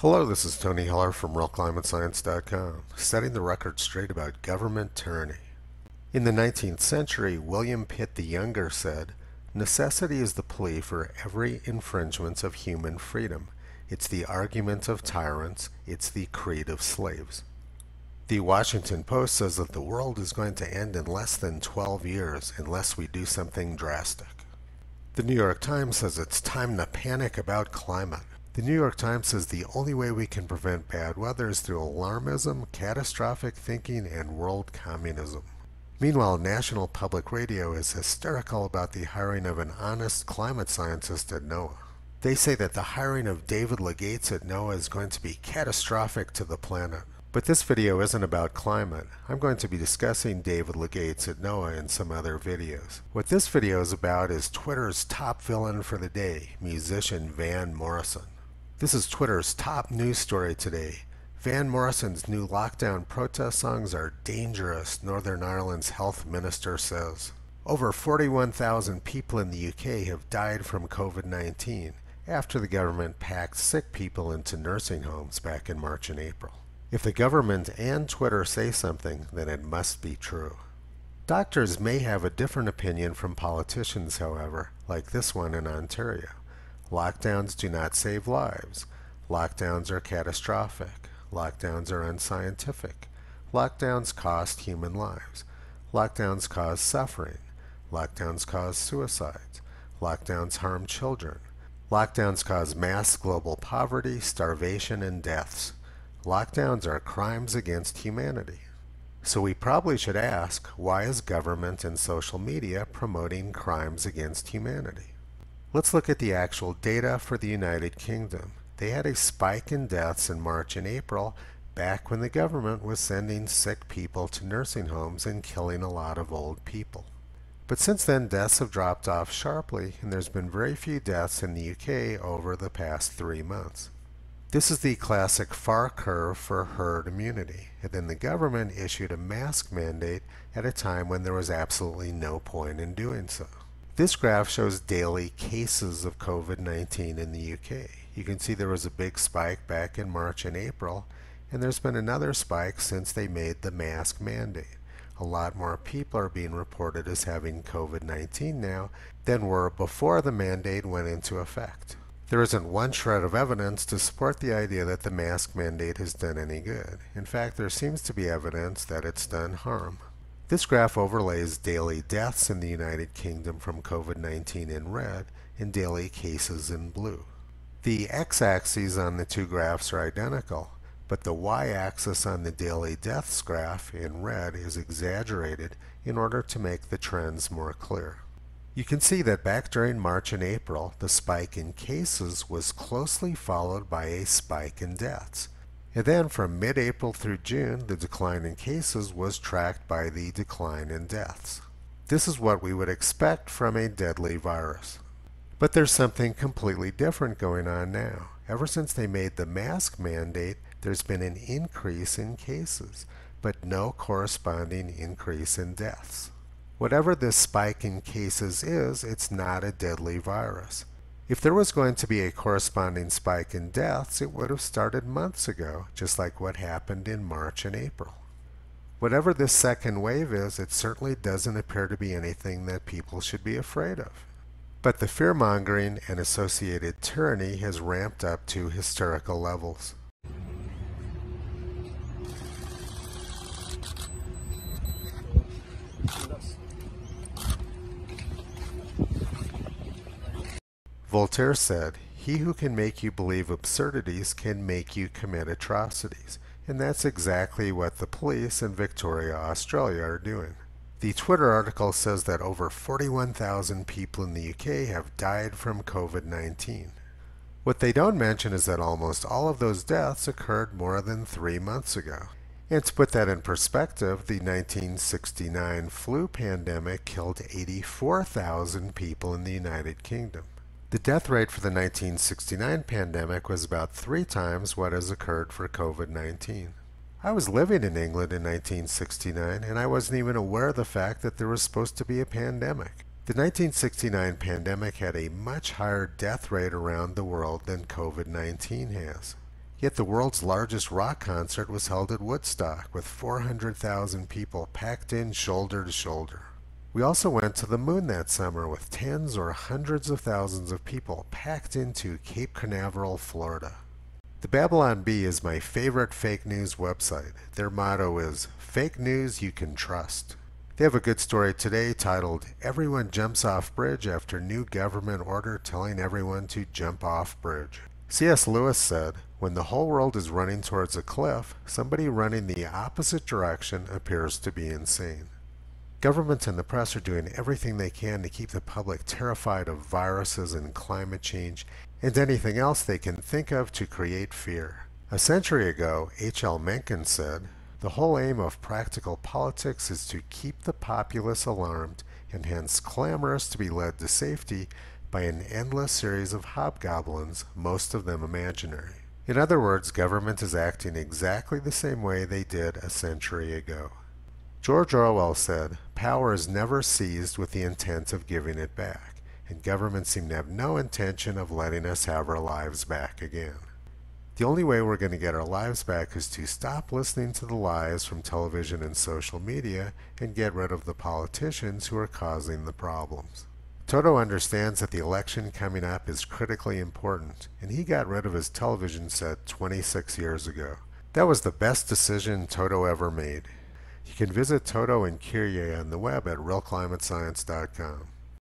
Hello, this is Tony Heller from RealClimateScience.com, setting the record straight about government tyranny. In the 19th century, William Pitt the Younger said, Necessity is the plea for every infringement of human freedom. It's the argument of tyrants. It's the creed of slaves. The Washington Post says that the world is going to end in less than 12 years unless we do something drastic. The New York Times says it's time to panic about climate. The New York Times says the only way we can prevent bad weather is through alarmism, catastrophic thinking, and world communism. Meanwhile, National Public Radio is hysterical about the hiring of an honest climate scientist at NOAA. They say that the hiring of David Legates at NOAA is going to be catastrophic to the planet. But this video isn't about climate. I'm going to be discussing David Legates at NOAA in some other videos. What this video is about is Twitter's top villain for the day, musician Van Morrison. This is Twitter's top news story today. Van Morrison's new lockdown protest songs are dangerous, Northern Ireland's health minister says. Over 41,000 people in the UK have died from COVID 19 after the government packed sick people into nursing homes back in March and April. If the government and Twitter say something, then it must be true. Doctors may have a different opinion from politicians, however, like this one in Ontario. Lockdowns do not save lives. Lockdowns are catastrophic. Lockdowns are unscientific. Lockdowns cost human lives. Lockdowns cause suffering. Lockdowns cause suicides. Lockdowns harm children. Lockdowns cause mass global poverty, starvation, and deaths. Lockdowns are crimes against humanity. So we probably should ask, why is government and social media promoting crimes against humanity? Let's look at the actual data for the United Kingdom. They had a spike in deaths in March and April back when the government was sending sick people to nursing homes and killing a lot of old people. But since then, deaths have dropped off sharply, and there's been very few deaths in the UK over the past three months. This is the classic FAR curve for herd immunity, and then the government issued a mask mandate at a time when there was absolutely no point in doing so. This graph shows daily cases of COVID-19 in the UK. You can see there was a big spike back in March and April, and there's been another spike since they made the mask mandate. A lot more people are being reported as having COVID-19 now than were before the mandate went into effect. There isn't one shred of evidence to support the idea that the mask mandate has done any good. In fact, there seems to be evidence that it's done harm. This graph overlays daily deaths in the United Kingdom from COVID-19 in red and daily cases in blue. The x axis on the two graphs are identical, but the y-axis on the daily deaths graph in red is exaggerated in order to make the trends more clear. You can see that back during March and April, the spike in cases was closely followed by a spike in deaths, and then from mid-April through June, the decline in cases was tracked by the decline in deaths. This is what we would expect from a deadly virus. But there's something completely different going on now. Ever since they made the mask mandate, there's been an increase in cases, but no corresponding increase in deaths. Whatever this spike in cases is, it's not a deadly virus. If there was going to be a corresponding spike in deaths, it would have started months ago, just like what happened in March and April. Whatever this second wave is, it certainly doesn't appear to be anything that people should be afraid of. But the fear mongering and associated tyranny has ramped up to hysterical levels. Voltaire said, He who can make you believe absurdities can make you commit atrocities. And that's exactly what the police in Victoria, Australia are doing. The Twitter article says that over 41,000 people in the UK have died from COVID 19. What they don't mention is that almost all of those deaths occurred more than three months ago. And to put that in perspective, the 1969 flu pandemic killed 84,000 people in the United Kingdom. The death rate for the 1969 pandemic was about three times what has occurred for COVID 19. I was living in England in 1969 and I wasn't even aware of the fact that there was supposed to be a pandemic. The 1969 pandemic had a much higher death rate around the world than COVID 19 has. Yet the world's largest rock concert was held at Woodstock with 400,000 people packed in shoulder to shoulder. We also went to the moon that summer with tens or hundreds of thousands of people packed into Cape Canaveral, Florida. The Babylon Bee is my favorite fake news website. Their motto is fake news you can trust. They have a good story today titled Everyone Jumps Off Bridge After New Government Order Telling Everyone to Jump Off Bridge. C.S. Lewis said, When the whole world is running towards a cliff, somebody running the opposite direction appears to be insane. Governments and the press are doing everything they can to keep the public terrified of viruses and climate change and anything else they can think of to create fear. A century ago, H.L. Mencken said, The whole aim of practical politics is to keep the populace alarmed and hence clamorous to be led to safety by an endless series of hobgoblins, most of them imaginary. In other words, government is acting exactly the same way they did a century ago. George Orwell said, Power is never seized with the intent of giving it back, and governments seem to have no intention of letting us have our lives back again. The only way we're going to get our lives back is to stop listening to the lies from television and social media and get rid of the politicians who are causing the problems. Toto understands that the election coming up is critically important, and he got rid of his television set 26 years ago. That was the best decision Toto ever made. You can visit Toto and Kyrie on the web at realclimatescience.com.